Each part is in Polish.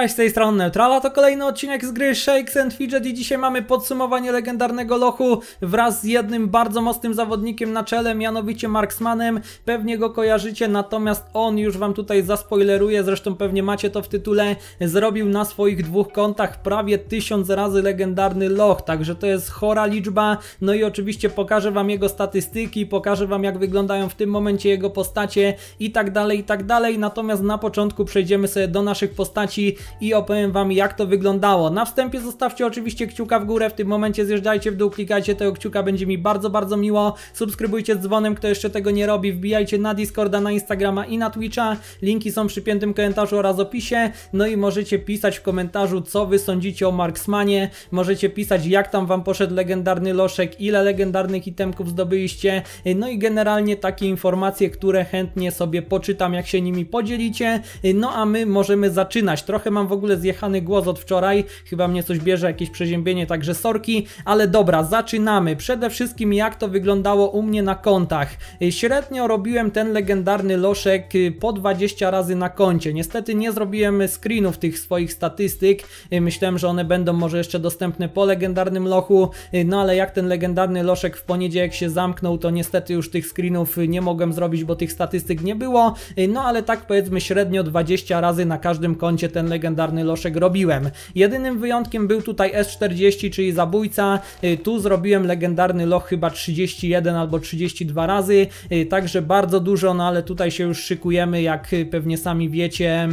Cześć, z tej strony Neutrala, to kolejny odcinek z gry Shakes and Fidget i dzisiaj mamy podsumowanie legendarnego lochu wraz z jednym bardzo mocnym zawodnikiem na czele, mianowicie Marksmanem. Pewnie go kojarzycie, natomiast on już wam tutaj zaspoileruje, zresztą pewnie macie to w tytule, zrobił na swoich dwóch kontach prawie tysiąc razy legendarny loch, także to jest chora liczba. No i oczywiście pokażę wam jego statystyki, pokażę wam jak wyglądają w tym momencie jego postacie i tak dalej, i tak dalej. Natomiast na początku przejdziemy sobie do naszych postaci i opowiem Wam jak to wyglądało. Na wstępie zostawcie oczywiście kciuka w górę, w tym momencie zjeżdżajcie w dół, klikajcie tego kciuka, będzie mi bardzo, bardzo miło. Subskrybujcie z dzwonem, kto jeszcze tego nie robi, wbijajcie na Discorda, na Instagrama i na Twitcha. Linki są przy piętym komentarzu oraz opisie. No i możecie pisać w komentarzu, co Wy sądzicie o Marksmanie. Możecie pisać, jak tam Wam poszedł legendarny loszek, ile legendarnych itemków zdobyliście. No i generalnie takie informacje, które chętnie sobie poczytam, jak się nimi podzielicie. No a my możemy zaczynać. Trochę trochę mam w ogóle zjechany głos od wczoraj, chyba mnie coś bierze, jakieś przeziębienie, także sorki, ale dobra, zaczynamy. Przede wszystkim jak to wyglądało u mnie na kontach. Y, średnio robiłem ten legendarny loszek y, po 20 razy na koncie. Niestety nie zrobiłem screenów tych swoich statystyk, y, myślałem, że one będą może jeszcze dostępne po legendarnym lochu, no ale jak ten legendarny loszek w poniedziałek się zamknął, to niestety już tych screenów nie mogłem zrobić, bo tych statystyk nie było, no ale tak powiedzmy średnio 20 razy na każdym koncie ten legendarny Loszek robiłem. Jedynym wyjątkiem był tutaj S40, czyli zabójca. Y, tu zrobiłem legendarny loch chyba 31 albo 32 razy, y, także bardzo dużo, no ale tutaj się już szykujemy, jak y, pewnie sami wiecie,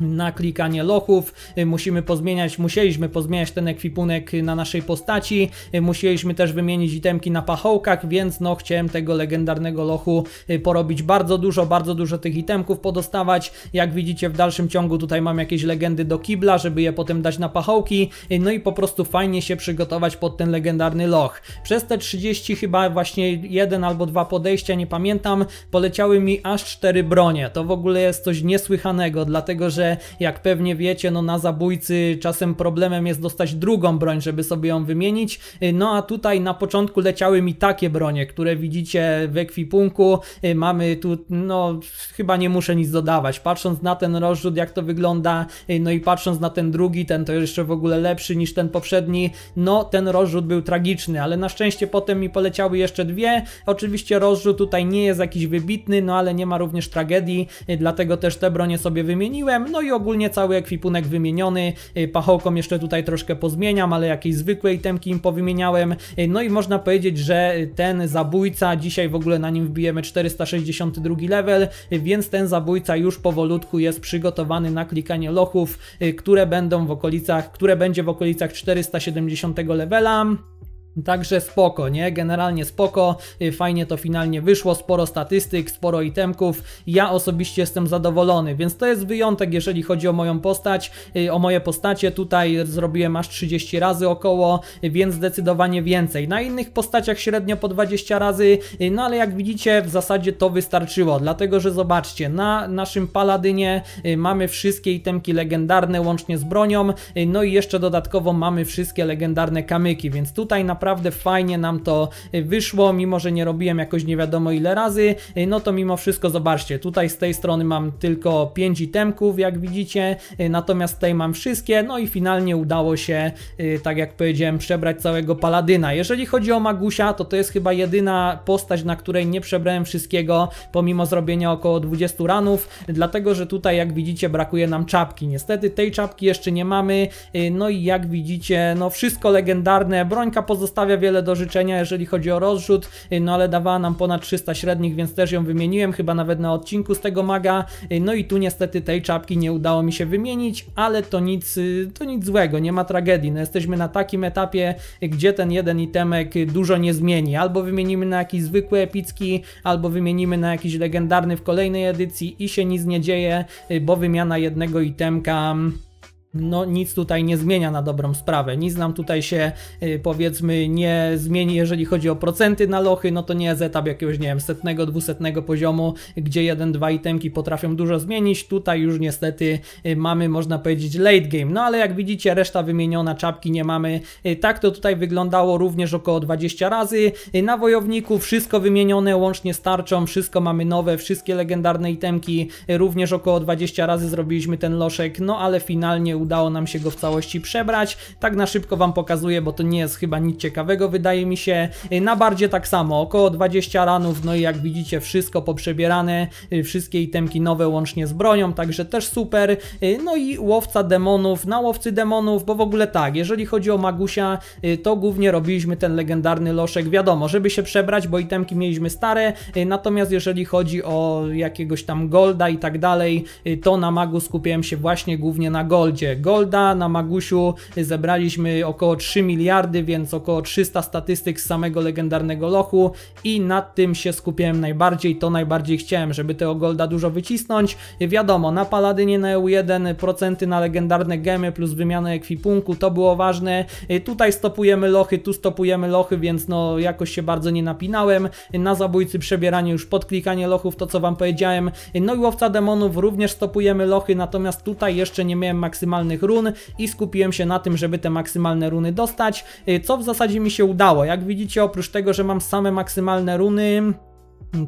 na klikanie lochów, y, musimy pozmieniać, musieliśmy pozmieniać ten ekwipunek na naszej postaci, y, musieliśmy też wymienić itemki na pachołkach, więc no chciałem tego legendarnego lochu y, porobić bardzo dużo, bardzo dużo tych itemków podostawać, jak widzicie w dalszym ciągu tutaj mam jakieś legendy do kibla, żeby je potem dać na pachołki, no i po prostu fajnie się przygotować pod ten legendarny loch. Przez te 30 chyba właśnie jeden albo dwa podejścia, nie pamiętam, poleciały mi aż cztery bronie, to w ogóle jest coś niesłychanego, dlatego że jak pewnie wiecie, no na zabójcy czasem problemem jest dostać drugą broń, żeby sobie ją wymienić. No a tutaj na początku leciały mi takie bronie, które widzicie w ekwipunku. Mamy tu, no chyba nie muszę nic dodawać. Patrząc na ten rozrzut, jak to wygląda, no i patrząc na ten drugi, ten to jeszcze w ogóle lepszy niż ten poprzedni, no ten rozrzut był tragiczny, ale na szczęście potem mi poleciały jeszcze dwie. Oczywiście rozrzut tutaj nie jest jakiś wybitny, no ale nie ma również tragedii, dlatego też te bronie sobie wymieniłem. No no i ogólnie cały ekwipunek wymieniony, y, pachołkom jeszcze tutaj troszkę pozmieniam, ale jakieś zwykłe itemki im powymieniałem. Y, no i można powiedzieć, że ten zabójca, dzisiaj w ogóle na nim wbijemy 462 level, y, więc ten zabójca już powolutku jest przygotowany na klikanie lochów, które będą w okolicach, które będzie w okolicach 470 levela. Także spoko, nie? Generalnie spoko, y, fajnie to finalnie wyszło, sporo statystyk, sporo itemków, ja osobiście jestem zadowolony, więc to jest wyjątek, jeżeli chodzi o moją postać, y, o moje postacie, tutaj zrobiłem aż 30 razy około, y, więc zdecydowanie więcej. Na innych postaciach średnio po 20 razy, no ale jak widzicie w zasadzie to wystarczyło, dlatego że zobaczcie, na naszym Paladynie mamy wszystkie itemki legendarne łącznie z bronią, no i jeszcze dodatkowo mamy wszystkie legendarne kamyki, więc tutaj naprawdę naprawdę fajnie nam to y, wyszło, mimo że nie robiłem jakoś nie wiadomo ile razy, y, no to mimo wszystko zobaczcie, tutaj z tej strony mam tylko 5 itemków, jak widzicie, y, natomiast tutaj mam wszystkie, no i finalnie udało się, tak jak powiedziałem, przebrać całego Paladyna. Jeżeli chodzi o Magusia, to to jest chyba jedyna postać, na której nie przebrałem wszystkiego, pomimo zrobienia około 20 ranów, dlatego, że tutaj jak widzicie brakuje nam czapki. Niestety tej czapki jeszcze nie mamy, no i jak widzicie, no wszystko legendarne, brońka pozostała Pozostawia wiele do życzenia, jeżeli chodzi o rozrzut, y, no ale dawała nam ponad 300 średnich, więc też ją wymieniłem, chyba nawet na odcinku z tego maga. Y, no i tu niestety tej czapki nie udało mi się wymienić, ale to nic, y, to nic złego, nie ma tragedii. No jesteśmy na takim etapie, gdzie ten jeden itemek dużo nie zmieni. Albo wymienimy na jakiś zwykły epicki, albo wymienimy na jakiś legendarny w kolejnej edycji i się nic nie dzieje, bo wymiana jednego itemka no nic tutaj nie zmienia na dobrą sprawę. Nic nam tutaj się y, powiedzmy nie zmieni, jeżeli chodzi o procenty na lochy, no to nie jest etap jakiegoś, nie wiem, setnego, dwusetnego poziomu, gdzie jeden, dwa itemki potrafią dużo zmienić. Tutaj już niestety y, mamy, można powiedzieć, late game. No ale jak widzicie, reszta wymieniona, czapki nie mamy. Y, tak to tutaj wyglądało również około 20 razy. Na wojowniku wszystko wymienione, łącznie z tarczą, wszystko mamy nowe, wszystkie legendarne itemki, również około 20 razy zrobiliśmy ten loszek, no ale finalnie udało nam się go w całości przebrać. Tak na szybko Wam pokazuję, bo to nie jest chyba nic ciekawego, wydaje mi się. Y, na bardzie tak samo, około 20 ranów, no i jak widzicie wszystko poprzebierane, y, wszystkie itemki nowe łącznie z bronią, także też super. Y, no i łowca demonów, na łowcy demonów, bo w ogóle tak, jeżeli chodzi o Magusia, to głównie robiliśmy ten legendarny loszek, wiadomo, żeby się przebrać, bo itemki mieliśmy stare, natomiast jeżeli chodzi o jakiegoś tam golda i tak dalej, to na magu skupiałem się właśnie głównie na goldzie. Golda. Na Magusiu zebraliśmy około 3 miliardy, więc około 300 statystyk z samego legendarnego lochu i nad tym się skupiłem najbardziej. To najbardziej chciałem, żeby tego Golda dużo wycisnąć. Wiadomo, na Paladynie na EU1 procenty na legendarne gemy plus wymianę ekwipunku, to było ważne. Tutaj stopujemy lochy, tu stopujemy lochy, więc no jakoś się bardzo nie napinałem. Na zabójcy przebieranie już podklikanie lochów, to co wam powiedziałem. No i łowca demonów również stopujemy lochy, natomiast tutaj jeszcze nie miałem maksymalnie maksymalnych run i skupiłem się na tym, żeby te maksymalne runy dostać, y, co w zasadzie mi się udało. Jak widzicie, oprócz tego, że mam same maksymalne runy,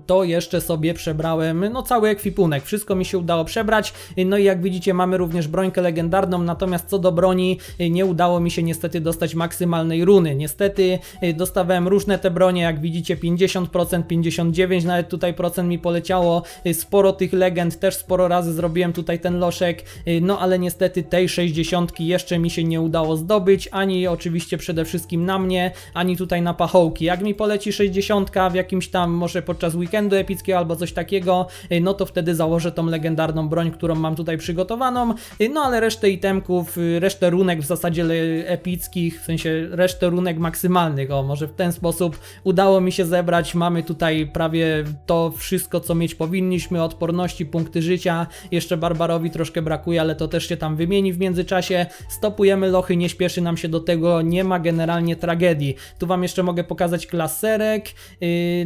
to jeszcze sobie przebrałem no cały ekwipunek, wszystko mi się udało przebrać, no i jak widzicie mamy również brońkę legendarną, natomiast co do broni nie udało mi się niestety dostać maksymalnej runy, niestety y, dostawałem różne te bronie, jak widzicie 50%, 59% nawet tutaj procent mi poleciało, y, sporo tych legend, też sporo razy zrobiłem tutaj ten loszek, y, no ale niestety tej 60 jeszcze mi się nie udało zdobyć, ani oczywiście przede wszystkim na mnie, ani tutaj na pachołki, jak mi poleci 60 w jakimś tam może po podczas weekendu epickiego albo coś takiego, y, no to wtedy założę tą legendarną broń, którą mam tutaj przygotowaną, y, no ale resztę itemków, y, resztę runek w zasadzie epickich, w sensie resztę runek maksymalnych, o może w ten sposób udało mi się zebrać, mamy tutaj prawie to wszystko, co mieć powinniśmy, odporności, punkty życia, jeszcze Barbarowi troszkę brakuje, ale to też się tam wymieni w międzyczasie, stopujemy lochy, nie śpieszy nam się do tego, nie ma generalnie tragedii. Tu Wam jeszcze mogę pokazać klaserek,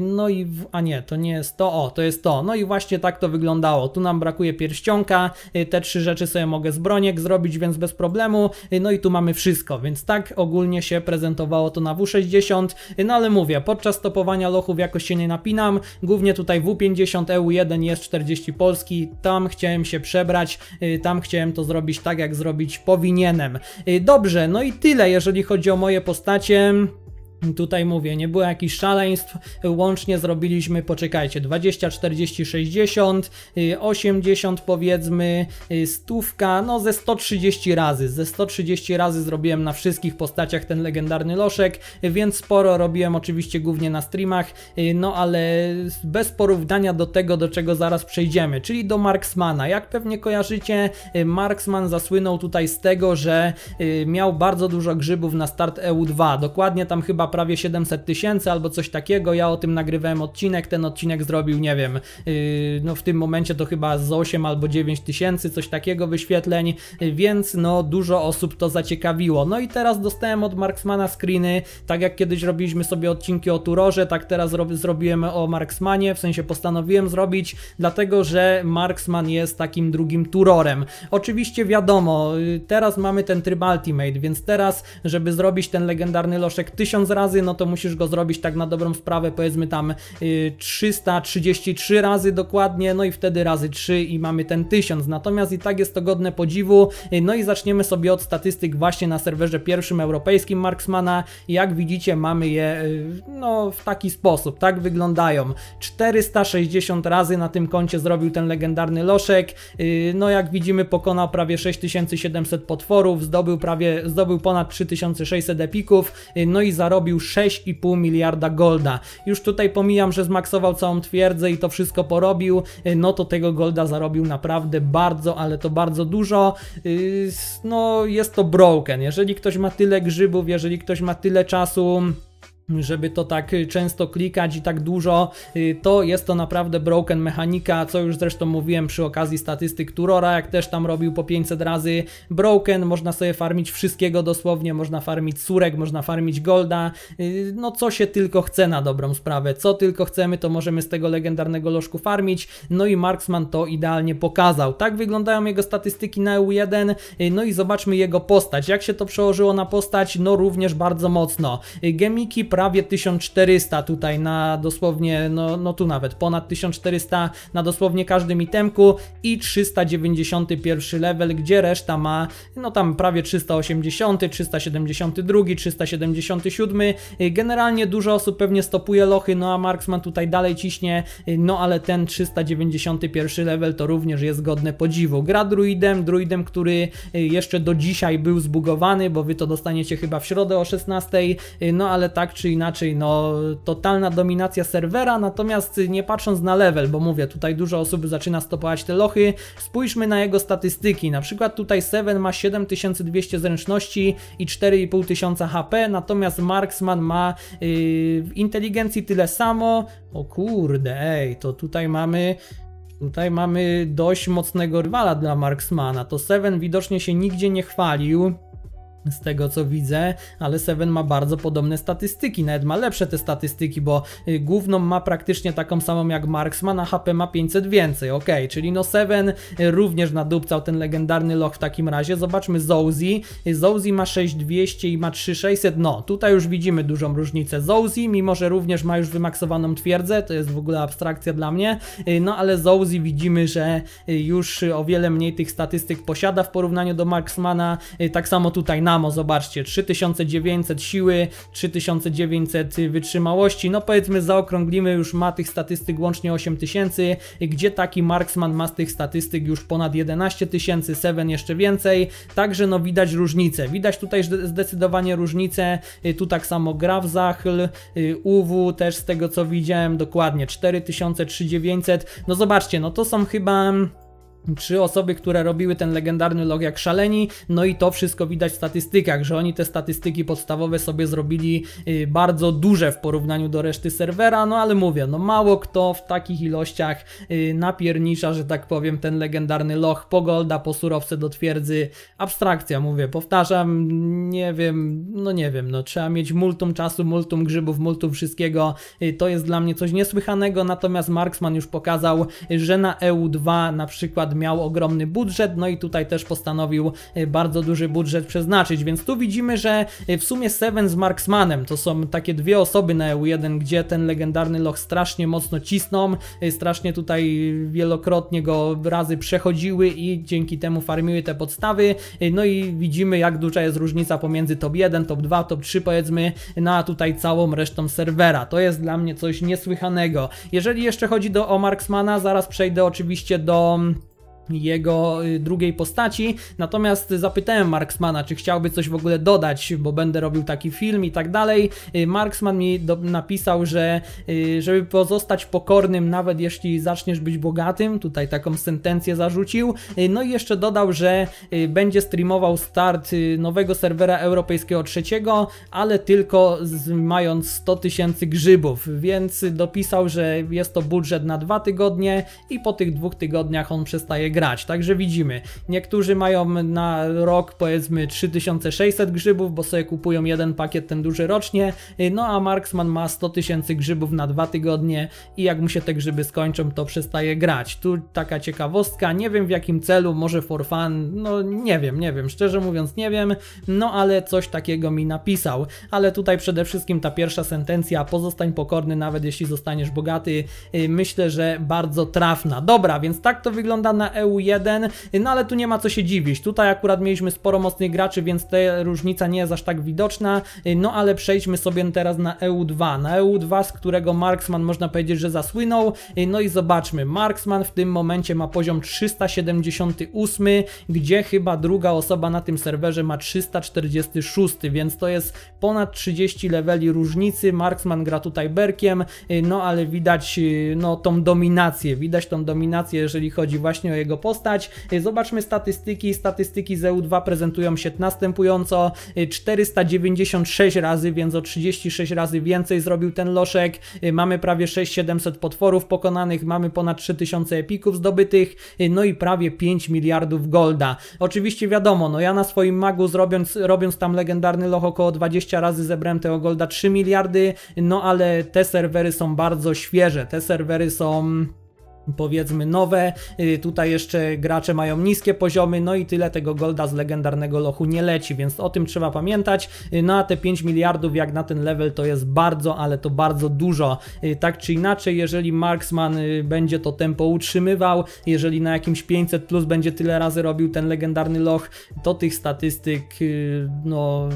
no i w nie, to nie jest to, o, to jest to. No i właśnie tak to wyglądało. Tu nam brakuje pierścionka, y, te trzy rzeczy sobie mogę z broniek zrobić, więc bez problemu. Y, no i tu mamy wszystko, więc tak ogólnie się prezentowało to na W60. Y, no ale mówię, podczas topowania lochów jakoś się nie napinam. Głównie tutaj W50, EU1 jest 40 Polski. Tam chciałem się przebrać, tam chciałem to zrobić tak, jak zrobić powinienem. Dobrze, no i tyle, jeżeli chodzi o moje postacie. Tutaj mówię, nie było jakichś szaleństw, łącznie zrobiliśmy, poczekajcie, 20, 40, 60, 80 powiedzmy, y, stówka, no ze 130 razy, ze 130 razy zrobiłem na wszystkich postaciach ten legendarny loszek, więc sporo robiłem oczywiście głównie na streamach, y, no ale bez porównania do tego, do czego zaraz przejdziemy, czyli do Marksmana. Jak pewnie kojarzycie, y, Marksman zasłynął tutaj z tego, że miał bardzo dużo grzybów na start EU2, dokładnie tam chyba chyba prawie 700 tysięcy albo coś takiego. Ja o tym nagrywałem odcinek, ten odcinek zrobił, nie wiem, yy, no w tym momencie to chyba z 8 albo 9 tysięcy, coś takiego wyświetleń, więc no dużo osób to zaciekawiło. No i teraz dostałem od Marksmana screeny, tak jak kiedyś robiliśmy sobie odcinki o Turorze, tak teraz zrobiłem o Marksmanie, w sensie postanowiłem zrobić, dlatego że Marksman jest takim drugim Turorem. Oczywiście wiadomo, yy, teraz mamy ten tryb Ultimate, więc teraz, żeby zrobić ten legendarny loszek 1000 razy, no to musisz go zrobić tak na dobrą sprawę, powiedzmy tam 333 y, razy dokładnie, no i wtedy razy 3 i mamy ten 1000. Natomiast i tak jest to godne podziwu. Y, no i zaczniemy sobie od statystyk właśnie na serwerze pierwszym europejskim Marksmana. Jak widzicie, mamy je y, no, w taki sposób, tak wyglądają. 460 razy na tym koncie zrobił ten legendarny Loszek. No jak widzimy, pokonał prawie 6700 potworów, zdobył prawie, zdobył ponad 3600 epików, no i zarobił zarobił 6,5 miliarda golda. Już tutaj pomijam, że zmaksował całą twierdzę i to wszystko porobił, e, no to tego golda zarobił naprawdę bardzo, ale to bardzo dużo. E, no jest to broken. Jeżeli ktoś ma tyle grzybów, jeżeli ktoś ma tyle czasu, żeby to tak y, często klikać i tak dużo, y, to jest to naprawdę broken mechanika, co już zresztą mówiłem przy okazji statystyk Turora, jak też tam robił po 500 razy broken, można sobie farmić wszystkiego dosłownie, można farmić surek, można farmić golda, y, no co się tylko chce na dobrą sprawę, co tylko chcemy, to możemy z tego legendarnego lożku farmić, no i Marksman to idealnie pokazał. Tak wyglądają jego statystyki na EU1, no i zobaczmy jego postać, jak się to przełożyło na postać, no również bardzo mocno. Gemiki prawie 1400 tutaj na dosłownie, no, no tu nawet ponad 1400 na dosłownie każdym itemku i 391 level, gdzie reszta ma no tam prawie 380, 372, 377. Generalnie dużo osób pewnie stopuje lochy, no a Marksman tutaj dalej ciśnie, no ale ten 391 level to również jest godne podziwu. Gra druidem, druidem, który e, jeszcze do dzisiaj był zbugowany, bo wy to dostaniecie chyba w środę o 16, e, no ale tak czy czy inaczej, no totalna dominacja serwera, natomiast nie patrząc na level, bo mówię, tutaj dużo osób zaczyna stopować te lochy, spójrzmy na jego statystyki, na przykład tutaj Seven ma 7200 zręczności i 4500 HP, natomiast Marksman ma yy, inteligencji tyle samo, o kurde, ej, to tutaj mamy... Tutaj mamy dość mocnego rywala dla Marksmana. To Seven widocznie się nigdzie nie chwalił z tego co widzę, ale Seven ma bardzo podobne statystyki, nawet ma lepsze te statystyki, bo y, główną ma praktycznie taką samą jak Marksman, a HP ma 500 więcej, ok, czyli no Seven y, również nadupcał ten legendarny loch w takim razie, zobaczmy Zouzi, y, Zouzi ma 6200 i ma 3600, no tutaj już widzimy dużą różnicę, Zouzi mimo, że również ma już wymaksowaną twierdzę, to jest w ogóle abstrakcja dla mnie, no ale Zouzi widzimy, że już o wiele mniej tych statystyk posiada w porównaniu do Marksmana, tak samo tutaj na samo, zobaczcie, 3900 siły, 3900 wytrzymałości, no powiedzmy zaokrąglimy, już ma tych statystyk łącznie 8000, gdzie taki Marksman ma z tych statystyk już ponad 11000 7 Seven jeszcze więcej, także no widać różnicę, widać tutaj zdecydowanie różnicę, y, tu tak samo y, w Zachl, UW też z tego co widziałem, dokładnie 4300, no zobaczcie, no to są chyba czy osoby, które robiły ten legendarny log jak szaleni, no i to wszystko widać w statystykach, że oni te statystyki podstawowe sobie zrobili y, bardzo duże w porównaniu do reszty serwera, no ale mówię, no mało kto w takich ilościach y, napiernicza, że tak powiem, ten legendarny log po Golda, po surowce do twierdzy, abstrakcja mówię, powtarzam, nie wiem, no nie wiem, no trzeba mieć multum czasu, multum grzybów, multum wszystkiego, y, to jest dla mnie coś niesłychanego, natomiast Marksman już pokazał, że na EU2 na przykład miał ogromny budżet, no i tutaj też postanowił y, bardzo duży budżet przeznaczyć, więc tu widzimy, że y, w sumie Seven z Marksmanem to są takie dwie osoby na EU1, gdzie ten legendarny Loch strasznie mocno cisną, y, strasznie tutaj wielokrotnie go razy przechodziły i dzięki temu farmiły te podstawy, no i widzimy jak duża jest różnica pomiędzy top 1, top 2, top 3 powiedzmy, na no tutaj całą resztą serwera. To jest dla mnie coś niesłychanego. Jeżeli jeszcze chodzi do, o Marksmana, zaraz przejdę oczywiście do jego y, drugiej postaci. Natomiast zapytałem Marksmana, czy chciałby coś w ogóle dodać, bo będę robił taki film i tak dalej. Y, Marksman mi do, napisał, że y, żeby pozostać pokornym, nawet jeśli zaczniesz być bogatym, tutaj taką sentencję zarzucił. No i jeszcze dodał, że będzie streamował start nowego serwera europejskiego trzeciego, ale tylko z, mając 100 tysięcy grzybów, więc dopisał, że jest to budżet na dwa tygodnie i po tych dwóch tygodniach on przestaje grać. Także widzimy, niektórzy mają na rok powiedzmy 3600 grzybów, bo sobie kupują jeden pakiet ten duży rocznie, no a Marksman ma 100 tysięcy grzybów na dwa tygodnie i jak mu się te grzyby skończą, to przestaje grać. Tu taka ciekawostka, nie wiem w jakim celu, może for fun, no nie wiem, nie wiem, szczerze mówiąc nie wiem, no ale coś takiego mi napisał. Ale tutaj przede wszystkim ta pierwsza sentencja, pozostań pokorny nawet jeśli zostaniesz bogaty, y, myślę, że bardzo trafna. Dobra, więc tak to wygląda na euro EU1, no ale tu nie ma co się dziwić. Tutaj akurat mieliśmy sporo mocnych graczy, więc ta różnica nie jest aż tak widoczna. No ale przejdźmy sobie teraz na EU2. Na EU2, z którego Marksman można powiedzieć, że zasłynął. No i zobaczmy, Marksman w tym momencie ma poziom 378, gdzie chyba druga osoba na tym serwerze ma 346, więc to jest ponad 30 leveli różnicy. Marksman gra tutaj berkiem, no ale widać no, tą dominację, widać tą dominację, jeżeli chodzi właśnie o jego jego postać. Y, zobaczmy statystyki. Statystyki zeu 2 prezentują się następująco. 496 y, razy, więc o 36 razy więcej zrobił ten loszek. Y, mamy prawie 6700 potworów pokonanych, mamy ponad 3000 epików zdobytych, no i prawie 5 miliardów golda. Oczywiście wiadomo, no ja na swoim magu robiąc, robiąc tam legendarny loch około 20 razy zebrałem tego golda 3 miliardy, no ale te serwery są bardzo świeże, te serwery są powiedzmy nowe, y, tutaj jeszcze gracze mają niskie poziomy, no i tyle tego golda z legendarnego lochu nie leci, więc o tym trzeba pamiętać, y, no a te 5 miliardów jak na ten level to jest bardzo, ale to bardzo dużo, y, tak czy inaczej, jeżeli Marksman będzie to tempo utrzymywał, jeżeli na jakimś 500 plus będzie tyle razy robił ten legendarny loch, to tych statystyk, no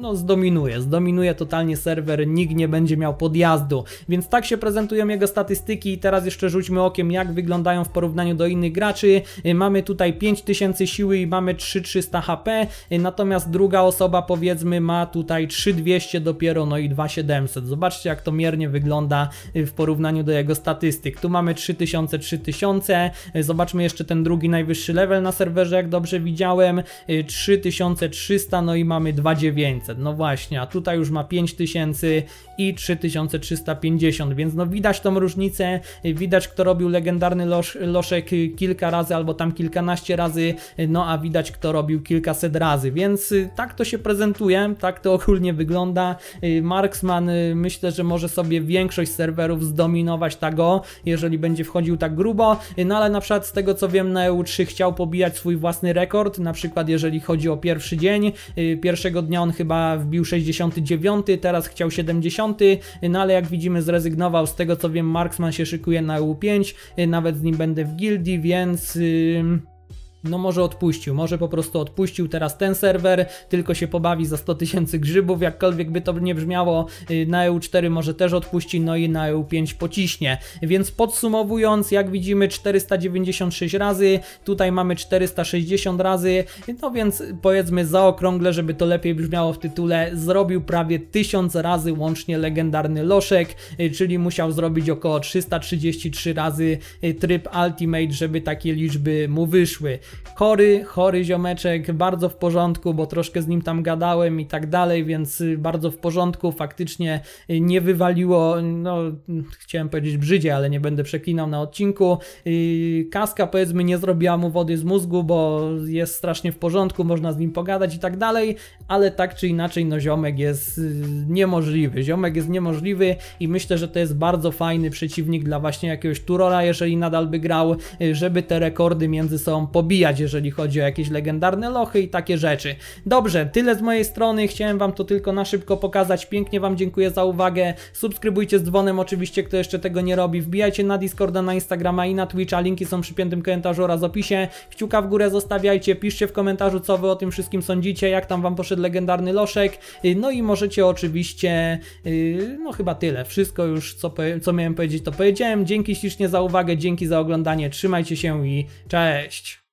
no zdominuje, zdominuje totalnie serwer, nikt nie będzie miał podjazdu, więc tak się prezentują jego statystyki i teraz jeszcze rzućmy okiem jak wyglądają w porównaniu do innych graczy, y, mamy tutaj 5000 siły i mamy 3300 HP, y, natomiast druga osoba powiedzmy ma tutaj 3200 dopiero, no i 2700, zobaczcie jak to miernie wygląda y, w porównaniu do jego statystyk, tu mamy 3000, 3000, zobaczmy jeszcze ten drugi najwyższy level na serwerze, jak dobrze widziałem, 3300, no i mamy 2900, no właśnie, a tutaj już ma 5000 i 3350, więc no widać tą różnicę, widać kto robił legendarny losz, loszek kilka razy albo tam kilkanaście razy, no a widać kto robił kilkaset razy, więc y, tak to się prezentuje, tak to ogólnie wygląda. Y, Marksman y, myślę, że może sobie większość serwerów zdominować tego tak jeżeli będzie wchodził tak grubo, no ale na przykład z tego co wiem na EU3 chciał pobijać swój własny rekord, na przykład jeżeli chodzi o pierwszy dzień, pierwszego dnia on chyba wbił 69, teraz chciał 70, no ale jak widzimy zrezygnował, z tego co wiem Marksman się szykuje na U5, y, nawet z nim będę w gildii, więc... Yy no może odpuścił, może po prostu odpuścił teraz ten serwer, tylko się pobawi za 100 tysięcy grzybów, jakkolwiek by to nie brzmiało, y, na EU4 może też odpuści, no i na EU5 pociśnie. Więc podsumowując, jak widzimy 496 razy, tutaj mamy 460 razy, no więc powiedzmy zaokrągle, żeby to lepiej brzmiało w tytule, zrobił prawie 1000 razy łącznie legendarny Loszek, y, czyli musiał zrobić około 333 razy y, tryb Ultimate, żeby takie liczby mu wyszły chory, chory ziomeczek, bardzo w porządku, bo troszkę z nim tam gadałem i tak dalej, więc y, bardzo w porządku, faktycznie y, nie wywaliło, no chciałem powiedzieć brzydzie, ale nie będę przeklinał na odcinku. Y, kaska powiedzmy nie zrobiła mu wody z mózgu, bo jest strasznie w porządku, można z nim pogadać i tak dalej, ale tak czy inaczej no ziomek jest niemożliwy, ziomek jest niemożliwy i myślę, że to jest bardzo fajny przeciwnik dla właśnie jakiegoś Turora, jeżeli nadal by grał, żeby te rekordy między sobą pobić jeżeli chodzi o jakieś legendarne lochy i takie rzeczy. Dobrze, tyle z mojej strony, chciałem Wam to tylko na szybko pokazać, pięknie Wam dziękuję za uwagę, subskrybujcie z dzwonem oczywiście, kto jeszcze tego nie robi, wbijajcie na Discorda, na Instagrama i na Twitcha, linki są przy piętym komentarzu oraz opisie, kciuka w górę zostawiajcie, piszcie w komentarzu, co Wy o tym wszystkim sądzicie, jak tam Wam poszedł legendarny loszek, y, no i możecie oczywiście, y, no chyba tyle, wszystko już, co, co miałem powiedzieć, to powiedziałem, dzięki ślicznie za uwagę, dzięki za oglądanie, trzymajcie się i cześć!